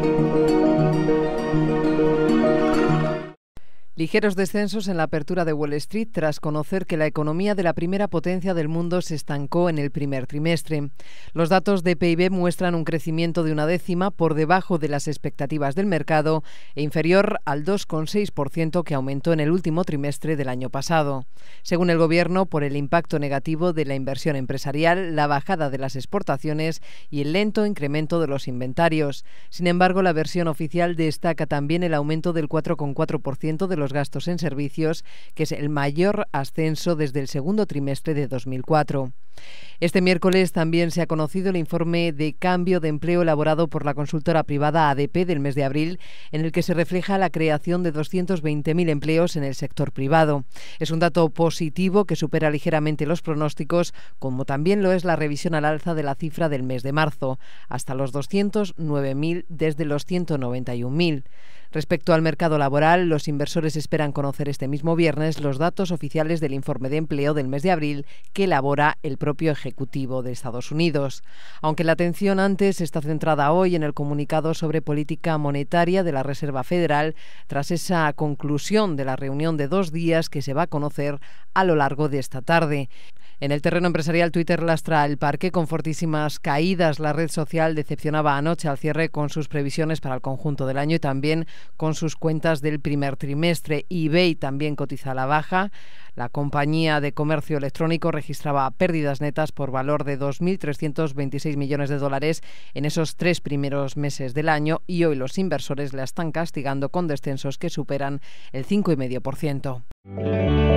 Thank you. Ligeros descensos en la apertura de Wall Street tras conocer que la economía de la primera potencia del mundo se estancó en el primer trimestre. Los datos de PIB muestran un crecimiento de una décima por debajo de las expectativas del mercado e inferior al 2,6% que aumentó en el último trimestre del año pasado. Según el Gobierno, por el impacto negativo de la inversión empresarial, la bajada de las exportaciones y el lento incremento de los inventarios. Sin embargo, la versión oficial destaca también el aumento del 4,4% de los gastos en servicios, que es el mayor ascenso desde el segundo trimestre de 2004. Este miércoles también se ha conocido el informe de cambio de empleo elaborado por la consultora privada ADP del mes de abril, en el que se refleja la creación de 220.000 empleos en el sector privado. Es un dato positivo que supera ligeramente los pronósticos, como también lo es la revisión al alza de la cifra del mes de marzo, hasta los 209.000 desde los 191.000. Respecto al mercado laboral, los inversores esperan conocer este mismo viernes los datos oficiales del informe de empleo del mes de abril que elabora el propio Ejecutivo de Estados Unidos. Aunque la atención antes está centrada hoy en el comunicado sobre política monetaria de la Reserva Federal, tras esa conclusión de la reunión de dos días que se va a conocer a lo largo de esta tarde. En el terreno empresarial, Twitter lastra el parque con fortísimas caídas. La red social decepcionaba anoche al cierre con sus previsiones para el conjunto del año y también con sus cuentas del primer trimestre. eBay también cotiza a la baja. La compañía de comercio electrónico registraba pérdidas netas por valor de 2.326 millones de dólares en esos tres primeros meses del año y hoy los inversores la están castigando con descensos que superan el 5,5%.